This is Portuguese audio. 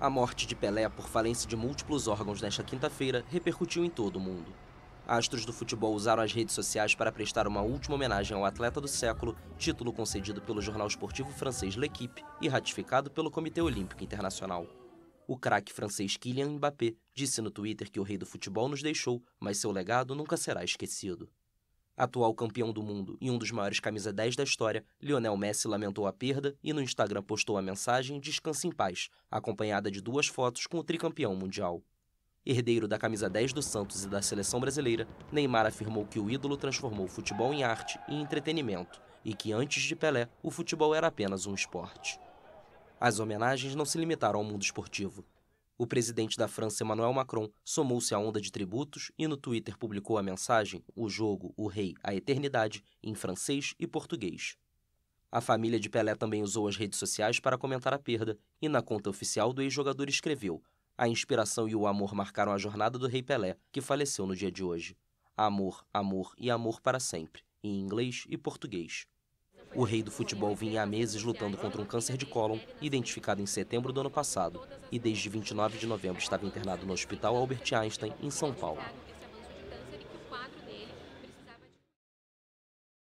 A morte de Pelé por falência de múltiplos órgãos nesta quinta-feira repercutiu em todo o mundo. Astros do futebol usaram as redes sociais para prestar uma última homenagem ao atleta do século, título concedido pelo jornal esportivo francês L'Equipe e ratificado pelo Comitê Olímpico Internacional. O craque francês Kylian Mbappé disse no Twitter que o rei do futebol nos deixou, mas seu legado nunca será esquecido. Atual campeão do mundo e um dos maiores camisa 10 da história, Lionel Messi lamentou a perda e no Instagram postou a mensagem Descanse em paz, acompanhada de duas fotos com o tricampeão mundial. Herdeiro da camisa 10 do Santos e da seleção brasileira, Neymar afirmou que o ídolo transformou o futebol em arte e entretenimento e que antes de Pelé, o futebol era apenas um esporte. As homenagens não se limitaram ao mundo esportivo. O presidente da França, Emmanuel Macron, somou-se à onda de tributos e no Twitter publicou a mensagem O jogo, o rei, a eternidade, em francês e português. A família de Pelé também usou as redes sociais para comentar a perda e na conta oficial do ex-jogador escreveu: A inspiração e o amor marcaram a jornada do rei Pelé, que faleceu no dia de hoje. Amor, amor e amor para sempre, em inglês e português. O rei do futebol vinha há meses lutando contra um câncer de cólon, identificado em setembro do ano passado, e desde 29 de novembro estava internado no Hospital Albert Einstein, em São Paulo.